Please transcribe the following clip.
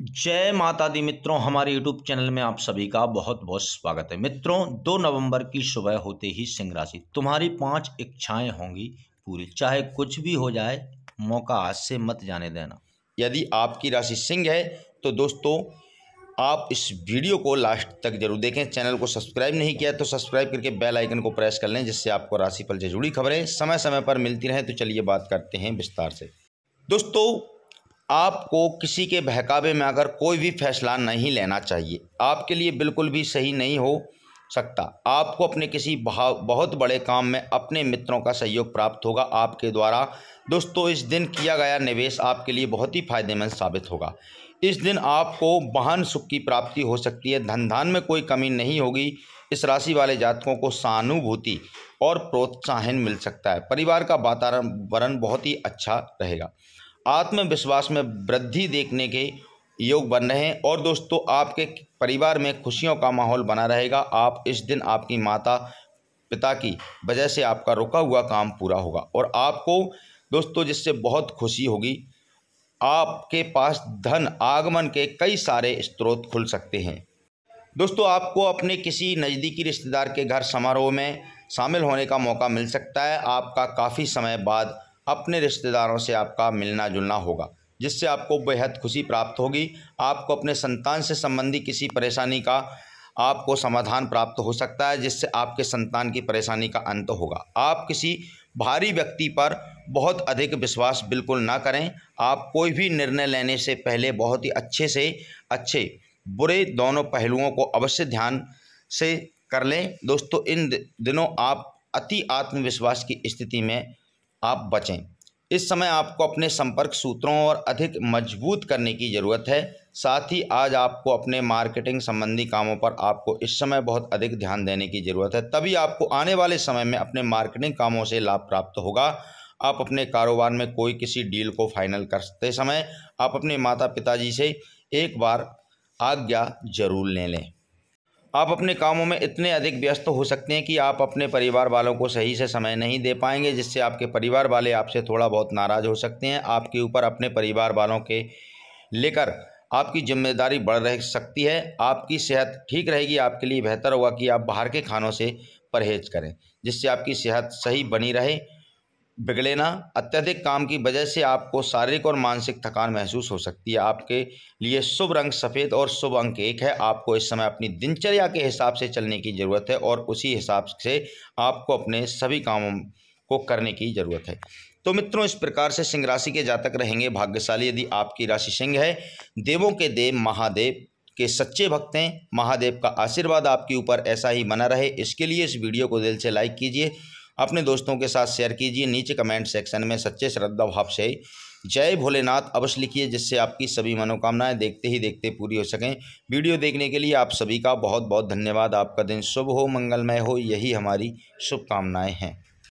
जय माता दी मित्रों हमारे यूट्यूब चैनल में आप सभी का बहुत बहुत स्वागत है मित्रों दो नवंबर की सुबह होते ही सिंह राशि तुम्हारी पांच इच्छाएं होंगी पूरी चाहे कुछ भी हो जाए मौका हाथ से मत जाने देना यदि आपकी राशि सिंह है तो दोस्तों आप इस वीडियो को लास्ट तक जरूर देखें चैनल को सब्सक्राइब नहीं किया तो सब्सक्राइब करके बेल आइकन को प्रेस कर लें जिससे आपको राशिफल से जुड़ी खबरें समय समय पर मिलती रहें तो चलिए बात करते हैं विस्तार से दोस्तों आपको किसी के बहकावे में आकर कोई भी फैसला नहीं लेना चाहिए आपके लिए बिल्कुल भी सही नहीं हो सकता आपको अपने किसी बहुत बड़े काम में अपने मित्रों का सहयोग प्राप्त होगा आपके द्वारा दोस्तों इस दिन किया गया निवेश आपके लिए बहुत ही फायदेमंद साबित होगा इस दिन आपको वाहन सुख की प्राप्ति हो सकती है धन धान में कोई कमी नहीं होगी इस राशि वाले जातकों को सहानुभूति और प्रोत्साहन मिल सकता है परिवार का वातावरण बहुत ही अच्छा रहेगा आत्मविश्वास में वृद्धि देखने के योग बन रहे हैं और दोस्तों आपके परिवार में खुशियों का माहौल बना रहेगा आप इस दिन आपकी माता पिता की वजह से आपका रुका हुआ काम पूरा होगा और आपको दोस्तों जिससे बहुत खुशी होगी आपके पास धन आगमन के कई सारे स्रोत खुल सकते हैं दोस्तों आपको अपने किसी नज़दीकी रिश्तेदार के घर समारोह में शामिल होने का मौका मिल सकता है आपका काफ़ी समय बाद अपने रिश्तेदारों से आपका मिलना जुलना होगा जिससे आपको बेहद खुशी प्राप्त होगी आपको अपने संतान से संबंधी किसी परेशानी का आपको समाधान प्राप्त हो सकता है जिससे आपके संतान की परेशानी का अंत होगा आप किसी भारी व्यक्ति पर बहुत अधिक विश्वास बिल्कुल ना करें आप कोई भी निर्णय लेने से पहले बहुत ही अच्छे से अच्छे बुरे दोनों पहलुओं को अवश्य ध्यान से कर लें दोस्तों इन दिनों आप अति आत्मविश्वास की स्थिति में आप बचें इस समय आपको अपने संपर्क सूत्रों और अधिक मजबूत करने की ज़रूरत है साथ ही आज आपको अपने मार्केटिंग संबंधी कामों पर आपको इस समय बहुत अधिक ध्यान देने की ज़रूरत है तभी आपको आने वाले समय में अपने मार्केटिंग कामों से लाभ प्राप्त होगा आप अपने कारोबार में कोई किसी डील को फाइनल करते समय आप अपने माता पिताजी से एक बार आज्ञा जरूर ले लें आप अपने कामों में इतने अधिक व्यस्त हो सकते हैं कि आप अपने परिवार वालों को सही से समय नहीं दे पाएंगे जिससे आपके परिवार वाले आपसे थोड़ा बहुत नाराज़ हो सकते हैं आपके ऊपर अपने परिवार वालों के लेकर आपकी जिम्मेदारी बढ़ रह सकती है आपकी सेहत ठीक रहेगी आपके लिए बेहतर होगा कि आप बाहर के खानों से परहेज करें जिससे आपकी सेहत सही बनी रहे बिगड़ेना अत्यधिक काम की वजह से आपको शारीरिक और मानसिक थकान महसूस हो सकती है आपके लिए शुभ रंग सफ़ेद और शुभ अंक एक है आपको इस समय अपनी दिनचर्या के हिसाब से चलने की ज़रूरत है और उसी हिसाब से आपको अपने सभी कामों को करने की ज़रूरत है तो मित्रों इस प्रकार से सिंह राशि के जातक रहेंगे भाग्यशाली यदि आपकी राशि सिंह है देवों के देव महादेव के सच्चे भक्त हैं महादेव का आशीर्वाद आपके ऊपर ऐसा ही बना रहे इसके लिए इस वीडियो को दिल से लाइक कीजिए अपने दोस्तों के साथ शेयर कीजिए नीचे कमेंट सेक्शन में सच्चे श्रद्धा भाव से जय भोलेनाथ अवश्य लिखिए जिससे आपकी सभी मनोकामनाएं देखते ही देखते पूरी हो सकें वीडियो देखने के लिए आप सभी का बहुत बहुत धन्यवाद आपका दिन शुभ हो मंगलमय हो यही हमारी शुभकामनाएँ हैं